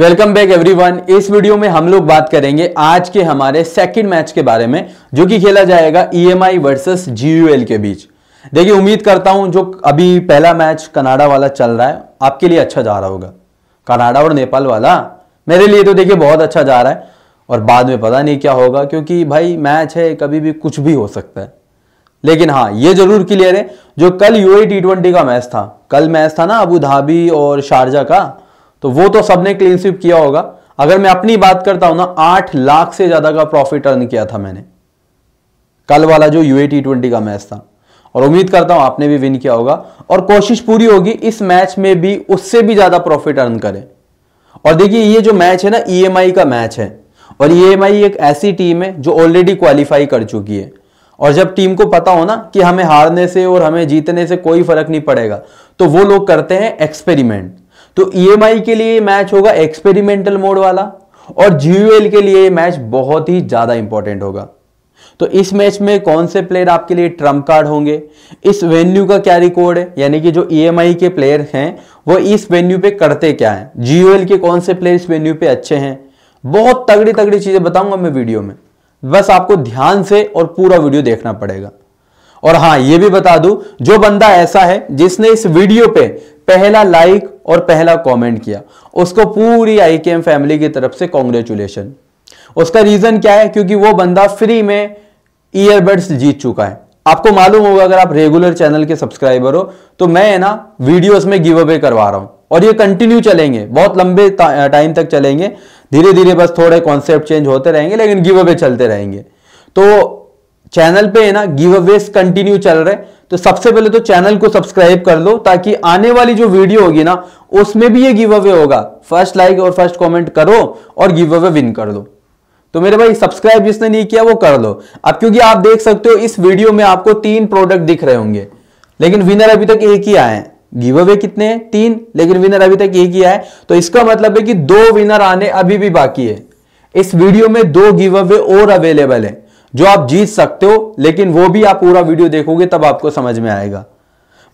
welcome back everyone इस video में हम लोग बात करेंगे आज के हमारे सेकंड मैच के बारे में जो कि खेला जाएगा ईएमआई वर्सेस जीयूएल के बीच देखिए उम्मीद करता हूं जो अभी पहला मैच कनाडा वाला चल रहा है आपके लिए अच्छा जा रहा होगा कनाडा और नेपाल वाला मेरे लिए तो देखिए बहुत अच्छा जा रहा है और बाद में पता नहीं क्या होगा क्योंकि भाई मैच है कभी भी कुछ भी हो सकता है लेकिन हाँ ये जरूर क्लियर है जो कल यूए टी ट्वेंटी का मैच था कल मैच था ना अबू धाबी और शारजा का तो वो तो सबने क्लीन स्वीप किया होगा अगर मैं अपनी बात करता हूं ना आठ लाख से ज्यादा का प्रॉफिट अर्न किया था मैंने कल वाला जो यूए टी ट्वेंटी का मैच था और उम्मीद करता हूं आपने भी विन किया होगा और कोशिश पूरी होगी इस मैच में भी उससे भी ज्यादा प्रॉफिट अर्न करें और देखिए ये जो मैच है ना ईएमआई e का मैच है और ईएमआई e एक ऐसी टीम है जो ऑलरेडी क्वालिफाई कर चुकी है और जब टीम को पता हो ना कि हमें हारने से और हमें जीतने से कोई फर्क नहीं पड़ेगा तो वो लोग करते हैं एक्सपेरिमेंट तो ई e के लिए मैच होगा एक्सपेरिमेंटल मोड वाला और जीयूएल के लिए मैच बहुत ही ज़्यादा इंपॉर्टेंट होगा तो इस मैच में कौन से प्लेयर आपके लिए ट्रम्प कार्ड होंगे इस वेन्यू का क्या रिकॉर्ड है यानी कि जो ई e के प्लेयर हैं वो इस वेन्यू पे करते क्या है जीयूएल के कौन से प्लेयर इस वेन्यू पे अच्छे हैं बहुत तगड़ी तगड़ी चीज़ें बताऊंगा मैं वीडियो में बस आपको ध्यान से और पूरा वीडियो देखना पड़ेगा और हां ये भी बता दूं जो बंदा ऐसा है जिसने इस वीडियो पे पहला लाइक और पहला कमेंट किया उसको पूरी आई के एम फैमिली की तरफ से कॉन्ग्रेचुलेशन उसका रीजन क्या है क्योंकि वो बंदा फ्री में ईयरबड्स जीत चुका है आपको मालूम होगा अगर आप रेगुलर चैनल के सब्सक्राइबर हो तो मैं ना वीडियोस में गिव अवे करवा रहा हूं और ये कंटिन्यू चलेंगे बहुत लंबे टाइम तक चलेंगे धीरे धीरे बस थोड़े कॉन्सेप्ट चेंज होते रहेंगे लेकिन गिव अवे चलते रहेंगे तो चैनल पे है ना गिव अवेज कंटिन्यू चल रहे तो सबसे पहले तो चैनल को सब्सक्राइब कर लो ताकि आने वाली जो वीडियो होगी ना उसमें भी ये गिव अवे होगा फर्स्ट लाइक और फर्स्ट कमेंट करो और गिव अवे विन कर दो तो मेरे भाई सब्सक्राइब जिसने नहीं किया वो कर लो अब क्योंकि आप देख सकते हो इस वीडियो में आपको तीन प्रोडक्ट दिख रहे होंगे लेकिन विनर अभी तक एक ही आए गिव अवे कितने हैं तीन लेकिन विनर अभी तक एक ही आए तो इसका मतलब है कि दो विनर आने अभी भी बाकी है इस वीडियो में दो गिव अवे और अवेलेबल है जो आप जीत सकते हो लेकिन वो भी आप पूरा वीडियो देखोगे तब आपको समझ में आएगा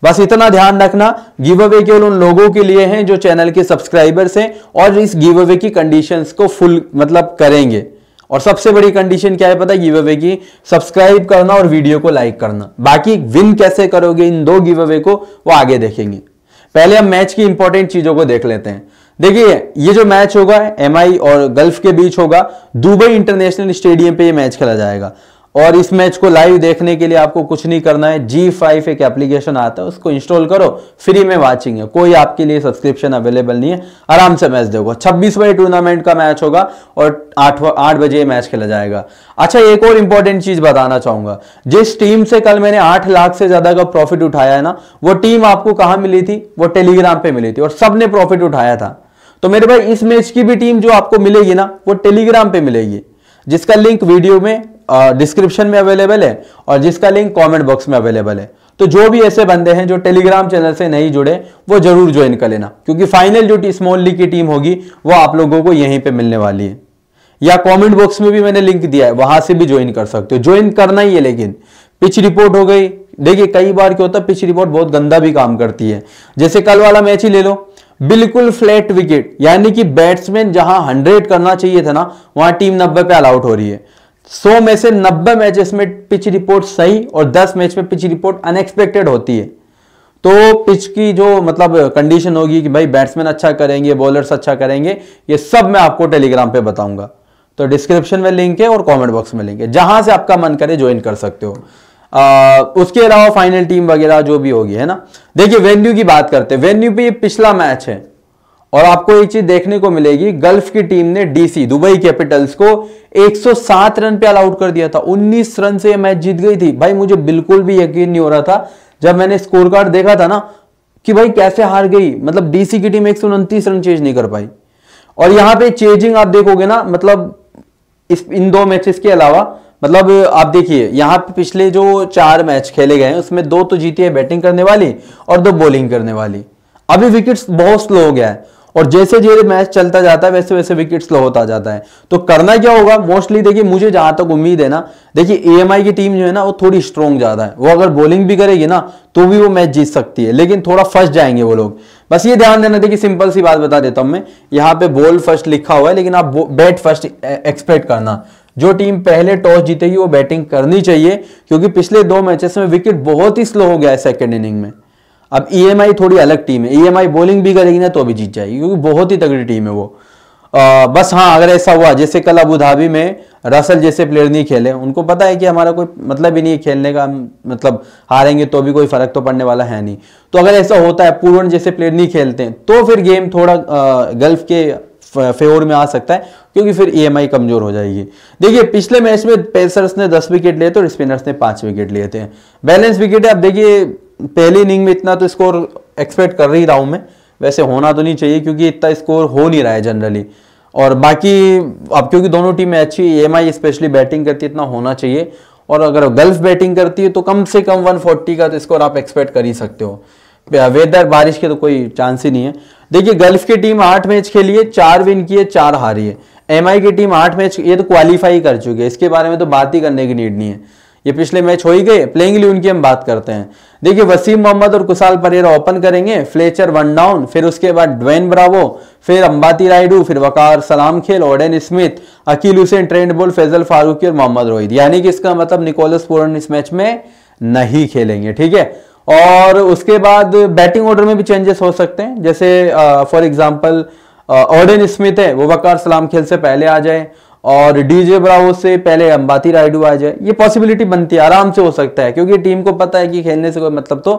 बस इतना ध्यान रखना गिव अवे केवल उन लोगों के लिए हैं जो चैनल के सब्सक्राइबर्स हैं और इस गिव अवे की कंडीशन को फुल मतलब करेंगे और सबसे बड़ी कंडीशन क्या है पता है गिव अवे की सब्सक्राइब करना और वीडियो को लाइक करना बाकी विन कैसे करोगे इन दो गिव अवे को वो आगे देखेंगे पहले हम मैच की इंपॉर्टेंट चीजों को देख लेते हैं देखिए ये जो मैच होगा एम और गल्फ के बीच होगा दुबई इंटरनेशनल स्टेडियम पे ये मैच खेला जाएगा और इस मैच को लाइव देखने के लिए आपको कुछ नहीं करना है जी फाइव एक एप्लीकेशन आता है उसको इंस्टॉल करो फ्री में वाचिंग है कोई आपके लिए सब्सक्रिप्शन अवेलेबल नहीं है आराम से मैच देखो बजे टूर्नामेंट का मैच होगा और आठ आठ बजे मैच खेला जाएगा अच्छा एक और इंपॉर्टेंट चीज बताना चाहूंगा जिस टीम से कल मैंने आठ लाख से ज्यादा का प्रॉफिट उठाया है ना वो टीम आपको कहां मिली थी वो टेलीग्राम पे मिली थी और सबने प्रॉफिट उठाया था तो मेरे भाई इस मैच की भी टीम जो आपको मिलेगी ना वो टेलीग्राम पे मिलेगी जिसका लिंक वीडियो में डिस्क्रिप्शन में अवेलेबल है और जिसका लिंक कमेंट बॉक्स में अवेलेबल है तो जो भी ऐसे बंदे हैं जो टेलीग्राम चैनल से नहीं जुड़े वो जरूर ज्वाइन कर लेना क्योंकि फाइनल जो स्मॉल लीग की टीम होगी वो आप लोगों को यहीं पे मिलने वाली है या कमेंट बॉक्स में भी मैंने लिंक दिया है वहां से भी ज्वाइन कर सकते हो ज्वाइन करना ही है लेकिन पिच रिपोर्ट हो गई देखिए कई बार क्या होता है पिच रिपोर्ट बहुत गंदा भी काम करती है जैसे कल वाला मैच ही ले लो बिल्कुल फ्लैट विकेट यानी कि बैट्समैन जहां हंड्रेड करना चाहिए था ना वहां टीम नब्बे पे अलाउट आउट हो रही है सौ में से नब्बे मैचेस में पिच रिपोर्ट सही और दस मैच में पिच रिपोर्ट अनएक्सपेक्टेड होती है तो पिच की जो मतलब कंडीशन होगी कि भाई बैट्समैन अच्छा करेंगे बॉलर्स अच्छा करेंगे ये सब मैं आपको टेलीग्राम पे बताऊंगा तो डिस्क्रिप्शन में लिंक है और कमेंट बॉक्स में लिंक है जहां से आपका मन करे ज्वाइन कर सकते हो उसके अलावा फाइनल टीम वगैरह जो भी होगी है ना देखिए वेन्यू की बात करते हैं वेन्यू पे ये पिछला मैच है और आपको एक चीज देखने को मिलेगी गल्फ की टीम ने डीसी दुबई कैपिटल्स को 107 रन पे ऑल आउट कर दिया था 19 रन से ये मैच जीत गई थी भाई मुझे बिल्कुल भी यकीन नहीं हो रहा था जब मैंने स्कोर कार्ड देखा था ना कि भाई कैसे हार गई मतलब डीसी की टीम एक रन चेज नहीं कर पाई और यहां पे चेजिंग आप देखोगे ना मतलब इस इन दो मैचेस के अलावा मतलब आप देखिए यहाँ पे पिछले जो चार मैच खेले गए हैं उसमें दो तो जीती है बैटिंग करने वाली और दो बॉलिंग करने वाली अभी विकेट्स बहुत स्लो हो गया है और जैसे जैसे मैच चलता जाता है वैसे वैसे विकेट स्लो होता जाता है तो करना क्या होगा मोस्टली देखिए मुझे जहां तक उम्मीद है ना देखिए ए की टीम जो है ना वो थोड़ी स्ट्रॉन्ग ज्यादा है वो अगर बॉलिंग भी करेगी ना तो भी वो मैच जीत सकती है लेकिन थोड़ा फर्स्ट जाएंगे वो लोग बस ये ध्यान देना देखिए सिंपल सी बात बता देता हूं मैं यहाँ पे बॉल फर्स्ट लिखा हुआ है लेकिन आप बैट फर्स्ट एक्सपेक्ट करना जो टीम पहले टॉस जीतेगी वो बैटिंग करनी चाहिए क्योंकि पिछले दो मैचेस में विकेट बहुत ही स्लो हो गया है सेकेंड इनिंग में अब ई e थोड़ी अलग टीम है ई e बॉलिंग भी करेगी ना तो भी जीत जाएगी क्योंकि बहुत ही तगड़ी टीम है वो आ, बस हाँ अगर ऐसा हुआ जैसे कल अबू धाबी में रसल जैसे प्लेयर नहीं खेले उनको पता है कि हमारा कोई मतलब ही नहीं है खेलने का मतलब हारेंगे तो भी कोई फर्क तो पड़ने वाला है नहीं तो अगर ऐसा होता है पूर्ण जैसे प्लेयर नहीं खेलते तो फिर गेम थोड़ा गल्फ के फेवर में आ सकता है क्योंकि फिर ईएमआई e कमजोर हो जाएगी देखिए पिछले मैच में पेसर्स ने दस विकेट लिए थे और स्पिनर्स ने पांच विकेट लिए थे बैलेंस विकेट आप देखिए पहली इनिंग में इतना तो स्कोर एक्सपेक्ट कर ही रहा हूं मैं वैसे होना तो नहीं चाहिए क्योंकि इतना स्कोर हो नहीं रहा है जनरली और बाकी अब क्योंकि दोनों टीमें अच्छी ई स्पेशली बैटिंग करती है इतना होना चाहिए और अगर गल्फ बैटिंग करती है तो कम से कम 140 का तो स्कोर आप एक्सपेक्ट कर ही सकते हो वेदर बारिश के तो कोई चांस ही नहीं है देखिए गल्फ की टीम आठ मैच खेली है चार विन किए चार हारी है एम की टीम आठ मैच ये तो क्वालिफाई कर चुकी है इसके बारे में तो बात ही करने की नीड नहीं है ये पिछले मैच हो ही गए प्लेइंग लिए उनकी हम बात करते हैं देखिए वसीम मोहम्मद और कुशाल परेरा ओपन करेंगे फ्लेचर वन डाउन फिर उसके बाद ड्वेन ब्रावो फिर अंबाती राइडू फिर Waqar Salamkheil Odean Smith Akeal Hosein Trent Boult Fazal Farooqui और मोहम्मद रोहित यानी कि इसका मतलब निकोलस पोरन इस मैच में नहीं खेलेंगे ठीक है और उसके बाद बैटिंग ऑर्डर में भी चेंजेस हो सकते हैं जैसे फॉर एग्जाम्पल ऑर्डन स्मिथ है वो वकार सलाम खेल से पहले आ जाए और डीजे ब्रावो से पहले अंबाती राइडू आ जाए ये पॉसिबिलिटी बनती है आराम से हो सकता है क्योंकि टीम को पता है कि खेलने से कोई मतलब तो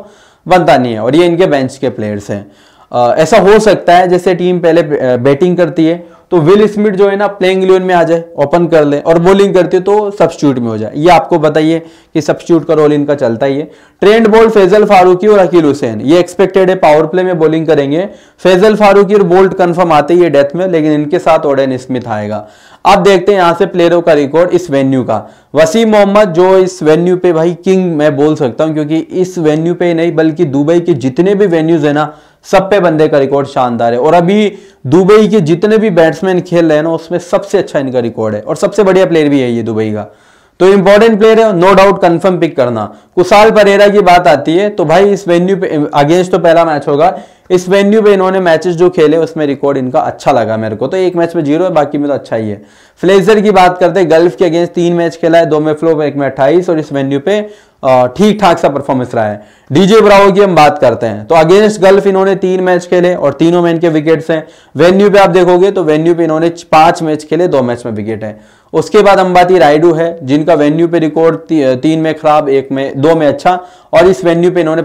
बनता नहीं है और ये इनके बेंच के प्लेयर्स हैं ऐसा हो सकता है जैसे टीम पहले बैटिंग करती है तो विल स्मिथ जो है ना प्लेइंग इलेवन में आ जाए ओपन कर ले और बॉलिंग करते हो तो सब्सिट्यूट में हो जाए ये आपको बताइए कि सब्सिट्यूट का रोल इनका चलता ही है ट्रेंड बोल्ट फैजल फारूकी और अकील हुसैन ये एक्सपेक्टेड है पावर प्ले में बॉलिंग करेंगे फैजल फारूकी और बोल्ट कन्फर्म आते ही डेथ में लेकिन इनके साथ ओडेन स्मिथ आएगा अब देखते हैं यहां से प्लेयरों का रिकॉर्ड इस वेन्यू का वसीम मोहम्मद जो इस वेन्यू पे भाई किंग मैं बोल सकता हूं क्योंकि इस वेन्यू पे नहीं बल्कि दुबई के जितने भी वेन्यूज है ना सब पे बंदे का रिकॉर्ड शानदार है और अभी दुबई के जितने भी बैट्समैन खेल रहे हैं ना उसमें सबसे अच्छा इनका रिकॉर्ड है और सबसे बढ़िया प्लेयर भी है ये दुबई का तो इंपॉर्टेंट प्लेयर है नो डाउट कंफर्म पिक करना कुशाल परेरा की बात आती है तो भाई इस वेन्यू पे अगेंस्ट तो पहला मैच होगा इस वेन्यू पे इन्होंने मैचेस जो खेले उसमें रिकॉर्ड इनका अच्छा लगा मेरे को तो एक मैच में जीरो है बाकी में तो अच्छा ही है फ्लेजर की बात करते हैं गल्फ के अगेंस्ट तीन मैच खेला है दो में फ्लोप एक में अट्ठाईस और इस वेन्यू पे ठीक ठाक सा परफॉर्मेंस रहा है डीजे ब्रावो की हम बात करते हैं तो अगेंस्ट गल्फ इन्होंने तीन मैच खेले और तीनों में इनके विकेट्स हैं वेन्यू पे आप देखोगे तो वेन्यू पे इन्होंने पांच मैच खेले दो मैच में विकेट है उसके बाद अंबाती रायडू है जिनका वेन्यू पे रिकॉर्ड ती, तीन में खराब एक में दो में अच्छा और इस वेन्यू पे इन्होंने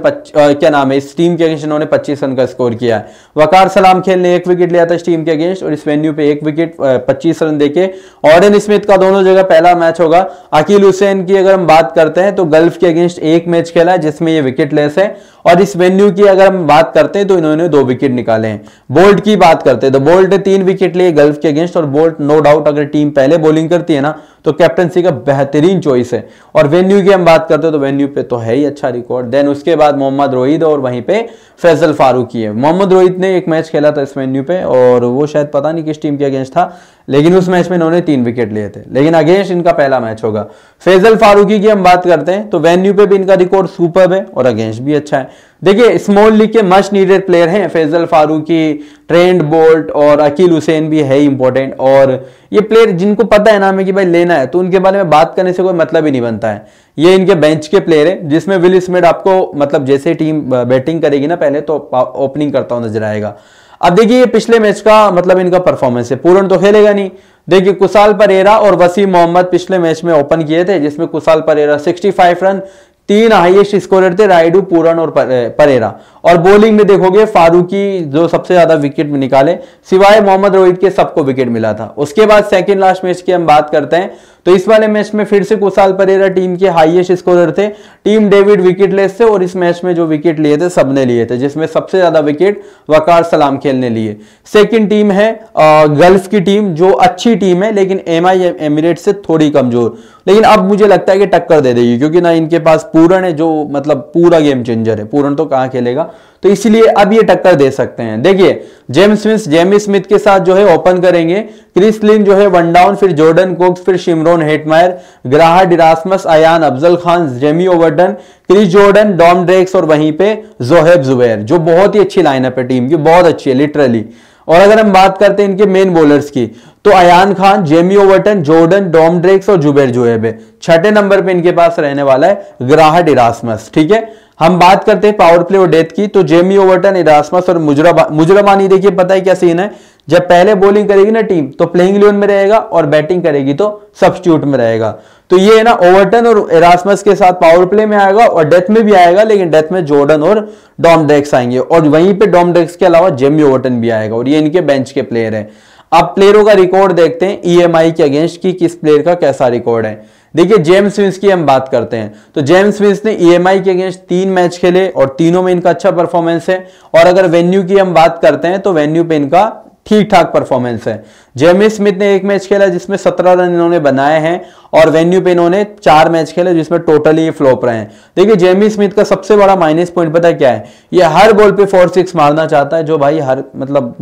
क्या नाम है इस टीम के अगेंस्ट इन्होंने 25 रन का स्कोर किया है वकार सलाम खेल ने एक विकेट लिया था इस टीम के अगेंस्ट और इस वेन्यू पे एक विकेट पच्चीस रन देके ऑर्डन स्मिथ का दोनों जगह पहला मैच होगा अकील हुसैन की अगर हम बात करते हैं तो गल्फ के अगेंस्ट एक मैच खेला है जिसमें ये विकेट लेस है और इस वेन्यू की अगर हम बात करते हैं तो इन्होंने दो विकेट निकाले हैं बोल्ट की बात करते हैं तो बोल्ट ने तीन विकेट लिए गल्फ के अगेंस्ट और बोल्ट नो डाउट अगर टीम पहले बॉलिंग करती है ना तो कैप्टनसी का बेहतरीन चॉइस है और वेन्यू की हम बात करते हैं तो वेन्यू पे तो है ही अच्छा रिकॉर्ड देन उसके बाद मोहम्मद रोहित और वहीं पे फैजल फारूकी है मोहम्मद रोहित ने एक मैच खेला था इस वेन्यू पे और वो शायद पता नहीं किस टीम के अगेंस्ट था लेकिन उस मैच में इन्होंने तीन विकेट लिए थे लेकिन अगेंस्ट इनका पहला मैच होगा फैजल फारूकी की हम बात करते हैं तो वेन्यू पे भी इनका रिकॉर्ड सुपर है और अगेंस्ट भी अच्छा है देखिए स्मॉल लीग के मस्ट नीडेड प्लेयर हैं फैजल फारूकी ट्रेंड बोल्ट और अकील हुसैन भी है इंपॉर्टेंट और ये प्लेयर जिनको पता है नाम है कि भाई लेना है तो उनके बारे में बात करने से कोई मतलब ही नहीं बनता है ये इनके बेंच के प्लेयर है जिसमें विल स्मिड आपको मतलब जैसे टीम बैटिंग करेगी ना पहले तो ओपनिंग करता हुआ नजर आएगा अब देखिए ये पिछले मैच का मतलब इनका परफॉर्मेंस है पूरन तो खेलेगा नहीं देखिए कुशाल परेरा और वसीम मोहम्मद पिछले मैच में ओपन किए थे जिसमें कुशाल परेरा 65 रन तीन हाईएस्ट स्कोरर थे राइडू पूरन और परेरा और बॉलिंग में देखोगे फारूकी जो सबसे ज्यादा विकेट निकाले सिवाय मोहम्मद रोहित के सबको विकेट मिला था उसके बाद सेकेंड लास्ट मैच की हम बात करते हैं तो इस वाले मैच में फिर से कुशाल परेरा टीम के हाईएस्ट स्कोरर थे टीम डेविड विकेट लेस थे और इस मैच में जो विकेट लिए थे सबने लिए थे जिसमें सबसे ज्यादा विकेट वकार सलाम खेलने लिए सेकंड टीम है गल्फ की टीम जो अच्छी टीम है लेकिन एम आई एमिरेट से थोड़ी कमजोर लेकिन अब मुझे लगता है कि टक्कर दे देगी क्योंकि ना इनके पास पूरण है जो मतलब पूरा गेम चेंजर है पूरण तो कहाँ खेलेगा तो इसलिए अब ये टक्कर दे सकते हैं देखिए जेम्स स्मिथ जेमी स्मिथ के साथ जो है ओपन करेंगे क्रिस लिन जो है वन डाउन फिर जोर्डन कोक्स फिर शिमरोन हेटमायर ग्राह Erasmus Ayaan Afzal Khan Jamie Overton Chris Jordan Dom Drakes और वहीं पे जोहेब जुबैर जो बहुत ही अच्छी लाइनअप है टीम की बहुत अच्छी है लिटरली और अगर हम बात करते हैं इनके मेन बॉलर्स की तो Ayaan Khan Jamie Overton Jordan Dom Drakes और जुबेर जोहेब छठे नंबर पे इनके पास रहने वाला है ग्राहड इरासमस ठीक है हम बात करते हैं पावर प्ले और डेथ की तो जेमी ओवर्टन इरासमस और मुजरा मुजराबानी देखिए पता है क्या सीन है जब पहले बॉलिंग करेगी ना टीम तो प्लेइंग इलेवन में रहेगा और बैटिंग करेगी तो सब्सिट्यूट में रहेगा तो ये है ना ओवरटन और एरासमस के साथ पावर प्ले में आएगा और डेथ में भी आएगा लेकिन डेथ में जॉर्डन और डॉम डेक्स आएंगे और वहीं पे डॉम डेक्स के अलावा जेमी ओवर्टन भी आएगा और ये इनके बेंच के प्लेयर है अब प्लेयरों का रिकॉर्ड देखते हैं ई e के अगेंस्ट की किस प्लेयर का कैसा रिकॉर्ड है देखिए जेम्स विंस की हम बात करते हैं तो जेम्स विंस ने ईएमआई e के अगेंस्ट तीन मैच खेले और तीनों में इनका अच्छा परफॉर्मेंस है और अगर वेन्यू की हम बात करते हैं तो वेन्यू पे इनका ठीक ठाक परफॉर्मेंस है जेमी स्मिथ ने एक मैच खेला जिसमें सत्रह रन इन्होंने बनाए हैं और वेन्यू पे इन्होंने चार मैच खेले जिसमें टोटली ये फ्लॉप रहे हैं देखिए जेमी स्मिथ का सबसे बड़ा माइनस पॉइंट पता क्या है ये हर बॉल पे फोर सिक्स मारना चाहता है जो भाई हर मतलब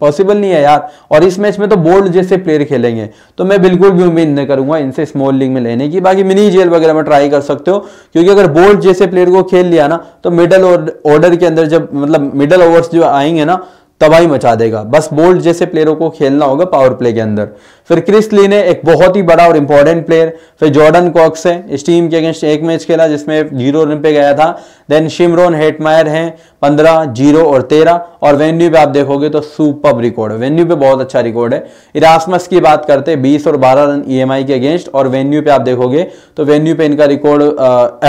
पॉसिबल नहीं है यार और इस मैच में तो बोल्ड जैसे प्लेयर खेलेंगे तो मैं बिल्कुल भी उम्मीद नहीं करूंगा इनसे स्मॉल लीग में लेने की बाकी मिनी जेल वगैरह में ट्राई कर सकते हो क्योंकि अगर बोल्ड जैसे प्लेयर को खेल लिया ना तो मिडल ऑर्डर के अंदर जब मतलब मिडल ओवर्स जो आएंगे ना तबाही मचा देगा बस बोल्ड जैसे प्लेयरों को खेलना होगा पावर प्ले के अंदर फिर क्रिस ली ने एक बहुत ही बड़ा और इंपॉर्टेंट प्लेयर फिर जॉर्डन कॉक्स है इस टीम के अगेंस्ट एक मैच खेला जिसमें जीरो रन पे गया था देन शिमरोन हेटमायर हैं पंद्रह जीरो और तेरह और वेन्यू पे आप देखोगे तो सुपर रिकॉर्ड है वेन्यू पे बहुत अच्छा रिकॉर्ड है इरासमस की बात करते हैं बीस और बारह रन ई e के अगेंस्ट और वेन्यू पे आप देखोगे तो वेन्यू पे इनका रिकॉर्ड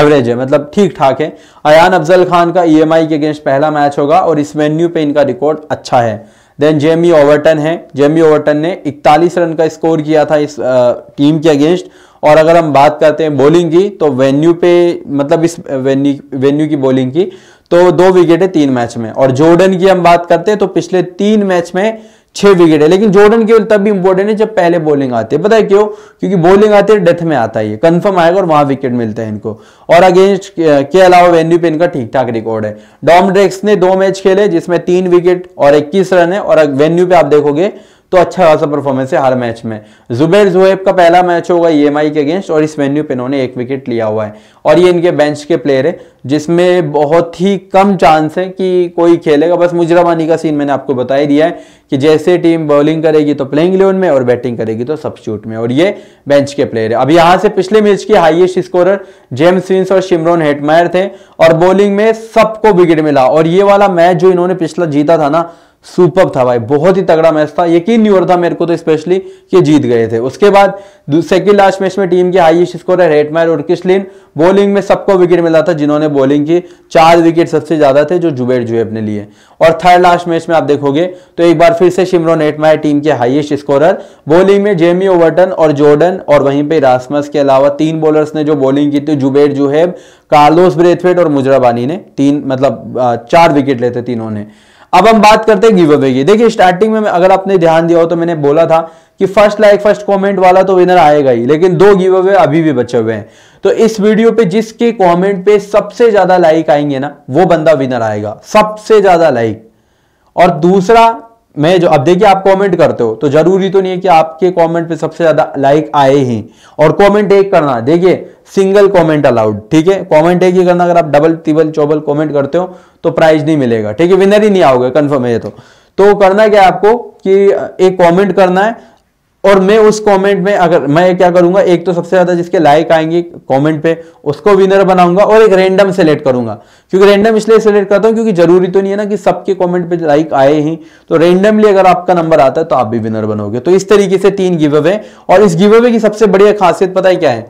एवरेज है मतलब ठीक ठाक है अयान अफजल खान का ई e के अगेंस्ट पहला मैच होगा और इस वेन्यू पे इनका रिकॉर्ड अच्छा है देन जेमी ओवरटन है जेमी ओवरटन ने 41 रन का स्कोर किया था इस टीम के अगेंस्ट और अगर हम बात करते हैं बॉलिंग की तो वेन्यू पे मतलब इस वेन्यू वेन्यू की बॉलिंग की तो दो विकेट है तीन मैच में और जोर्डन की हम बात करते हैं तो पिछले तीन मैच में छह विकेट है लेकिन जॉर्डन केवल तब भी इंपॉर्टेंट है जब पहले बॉलिंग आते हैं पता है क्यों क्योंकि बॉलिंग आती है डेथ में आता है ये कंफर्म आएगा और वहां विकेट मिलते हैं इनको और अगेंस्ट के अलावा वेन्यू पे इनका ठीक ठाक रिकॉर्ड है डॉमड्रेक्स ने दो मैच खेले जिसमें तीन विकेट और इक्कीस रन है और वेन्यू पे आप देखोगे तो अच्छा खासा परफॉर्मेंस है हर मैच में जुबेर जुहैब का पहला मैच होगा ई e के अगेंस्ट और इस वेन्यू पे इन्होंने एक विकेट लिया हुआ है और ये इनके बेंच के प्लेयर है जिसमें बहुत ही कम चांस है कि कोई खेलेगा बस मुजराबानी का सीन मैंने आपको बता ही दिया है कि जैसे टीम बॉलिंग करेगी तो प्लेइंग इलेवन में और बैटिंग करेगी तो सब्स्टिट्यूट में और ये बेंच के प्लेयर है अब यहां से पिछले मैच के हाइएस्ट स्कोरर जेम्स विंस और शिमरोन हेटमायर थे और बॉलिंग में सबको विकेट मिला और ये वाला मैच जो इन्होंने पिछला जीता था ना सुपर था भाई बहुत ही तगड़ा मैच था यकीन नहीं हो रहा था मेरे को तो स्पेशली कि जीत गए थे उसके बाद सेकेंड लास्ट मैच में टीम के हाईएस्ट स्कोरर हेटमैन और किसलिन बॉलिंग में सबको विकेट मिला था जिन्होंने बॉलिंग की चार विकेट सबसे ज्यादा थे जो जुबेर जुएब ने लिए और थर्ड लास्ट मैच में आप देखोगे तो एक बार फिर से शिमरोन हेटमैर टीम के हाईएस्ट स्कोरर बॉलिंग में जेमी ओवर्टन और जॉर्डन और वहीं पर रासमस के अलावा तीन बॉलर्स ने जो बॉलिंग की थी जुबेर जुहेब कार्लोस ब्रेथवेट और मुजराबानी ने तीन मतलब चार विकेट लेते तीनों ने अब हम बात करते हैं गिव अवे की देखिए स्टार्टिंग में अगर आपने ध्यान दिया हो तो मैंने बोला था कि फर्स्ट लाइक फर्स्ट कमेंट वाला तो विनर आएगा ही लेकिन दो गिव अवे अभी भी बचे हुए हैं तो इस वीडियो पे जिसके कमेंट पे सबसे ज्यादा लाइक आएंगे ना वो बंदा विनर आएगा सबसे ज्यादा लाइक और दूसरा में जो अब देखिए आप कमेंट करते हो तो जरूरी तो नहीं है कि आपके कमेंट पे सबसे ज्यादा लाइक आए ही और कमेंट एक करना देखिए सिंगल कमेंट अलाउड ठीक है कमेंट एक ही करना अगर आप डबल तिबल चौबल कमेंट करते हो तो प्राइज नहीं मिलेगा ठीक है विनर ही नहीं आओगे कंफर्म है तो तो करना क्या आपको कि एक कमेंट करना है और मैं उस कमेंट में अगर मैं क्या करूंगा एक तो सबसे ज्यादा जिसके लाइक आएंगे कमेंट पे उसको विनर बनाऊंगा और एक रैंडम सेलेक्ट करूंगा क्योंकि रैंडम इसलिए सेलेक्ट करता हूं क्योंकि जरूरी तो नहीं है ना कि सबके कमेंट पे लाइक आए ही तो रैंडमली अगर आपका नंबर आता है तो आप भी विनर बनोगे तो इस तरीके से तीन गिव अवे और इस गिव अवे की सबसे बढ़िया खासियत पता है क्या है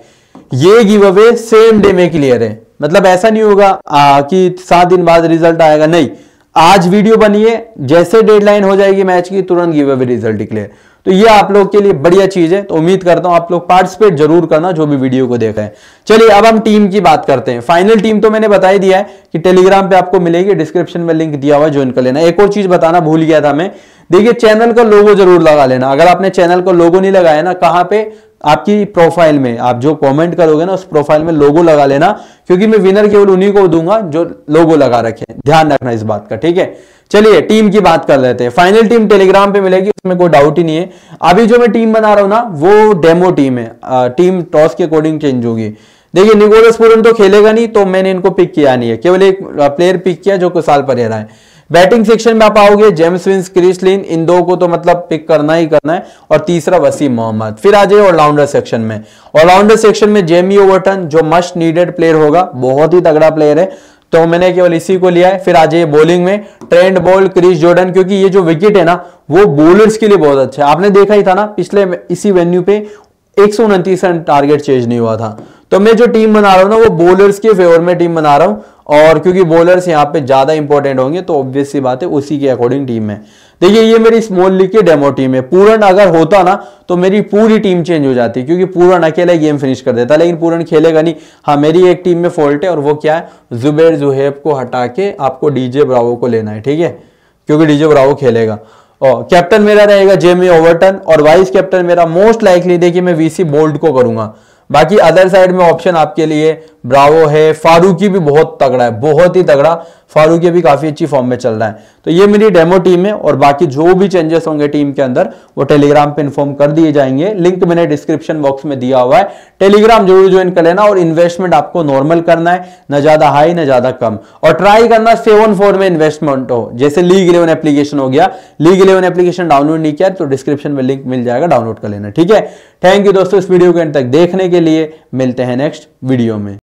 ये गिव अवे सेम डे में क्लियर है मतलब ऐसा नहीं होगा कि सात दिन बाद रिजल्ट आएगा नहीं आज वीडियो बनिए जैसे डेडलाइन हो जाएगी मैच की तुरंत गिव अवे रिजल्ट डिक्लेयर तो ये आप लोग के लिए बढ़िया चीज है तो उम्मीद करता हूं आप लोग पार्टिसिपेट जरूर करना जो भी वीडियो को देख रहे हैं चलिए अब हम टीम की बात करते हैं फाइनल टीम तो मैंने बता ही दिया है कि टेलीग्राम पे आपको मिलेगी डिस्क्रिप्शन में लिंक दिया हुआ ज्वाइन कर लेना एक और चीज बताना भूल गया था मैं देखिए चैनल का लोगो जरूर लगा लेना अगर आपने चैनल को लोगो नहीं लगाया ना कहां पे आपकी प्रोफाइल में आप जो कमेंट करोगे ना उस प्रोफाइल में लोगो लगा लेना क्योंकि मैं विनर केवल उन्हीं को दूंगा जो लोगो लगा रखे ध्यान रखना इस बात का ठीक है चलिए टीम की बात कर लेते हैं फाइनल टीम टेलीग्राम पे मिलेगी उसमें कोई डाउट ही नहीं है अभी जो मैं टीम बना रहा हूं ना वो डेमो टीम है टीम टॉस के अकॉर्डिंग चेंज होगी देखिए निकोलस तो खेलेगा नहीं तो मैंने इनको पिक किया नहीं है केवल एक प्लेयर पिक किया जो साल पर रहा है बैटिंग सेक्शन में आप आओगे जेम्स विंस क्रिसलिन इन दो को तो मतलब पिक करना ही करना है और तीसरा वसीम मोहम्मद फिर आ जाइए ऑलराउंडर सेक्शन में ऑलराउंडर सेक्शन में जेमी ओवर्टन जो मस्ट नीडेड प्लेयर होगा बहुत ही तगड़ा प्लेयर है तो मैंने केवल इसी को लिया है फिर आ जाइए बॉलिंग में ट्रेंड बॉल क्रिस जोर्डन क्योंकि ये जो विकेट है ना वो बॉलर्स के लिए बहुत अच्छा है आपने देखा ही था ना पिछले इसी वेन्यू पे एक सौ रन टारगेट चेंज नहीं हुआ था तो मैं जो टीम बना रहा हूँ ना वो बॉलर्स के फेवर में टीम बना रहा हूँ और क्योंकि बॉलर्स यहाँ पे ज़्यादा इंपॉर्टेंट होंगे तो ऑब्वियस सी बात है उसी के अकॉर्डिंग टीम है देखिए ये मेरी स्मॉल लीग की डेमो टीम है पूरण अगर होता ना तो मेरी पूरी टीम चेंज हो जाती क्योंकि पूरण अकेला गेम फिनिश कर देता लेकिन पूरण खेलेगा नहीं हाँ मेरी एक टीम में फॉल्ट है और वो क्या है जुबेर जुहेब को हटा के आपको डीजे ब्रावो को लेना है ठीक है क्योंकि डीजे ब्रावो खेलेगा कैप्टन मेरा रहेगा जेमी ओवरटन और वाइस कैप्टन मेरा मोस्ट लाइकली देखिए मैं वीसी बोल्ड को करूंगा बाकी अदर साइड में ऑप्शन आपके लिए ब्रावो है फारूकी भी बहुत तगड़ा है बहुत ही तगड़ा फारूकी अभी काफ़ी अच्छी फॉर्म में चल रहा है तो ये मेरी डेमो टीम है और बाकी जो भी चेंजेस होंगे टीम के अंदर वो टेलीग्राम पे इन्फॉर्म कर दिए जाएंगे लिंक मैंने डिस्क्रिप्शन बॉक्स में दिया हुआ है टेलीग्राम जरूर ज्वाइन कर लेना और इन्वेस्टमेंट आपको नॉर्मल करना है ना ज़्यादा हाई ना ज़्यादा कम और ट्राई करना सेवन फोर में इन्वेस्टमेंट हो जैसे लीग इलेवन एप्लीकेशन हो गया लीग इलेवन एप्लीकेशन डाउनलोड नहीं किया तो डिस्क्रिप्शन में लिंक मिल जाएगा डाउनलोड कर लेना ठीक है थैंक यू दोस्तों इस वीडियो के एंड तक देखने के लिए मिलते हैं नेक्स्ट वीडियो में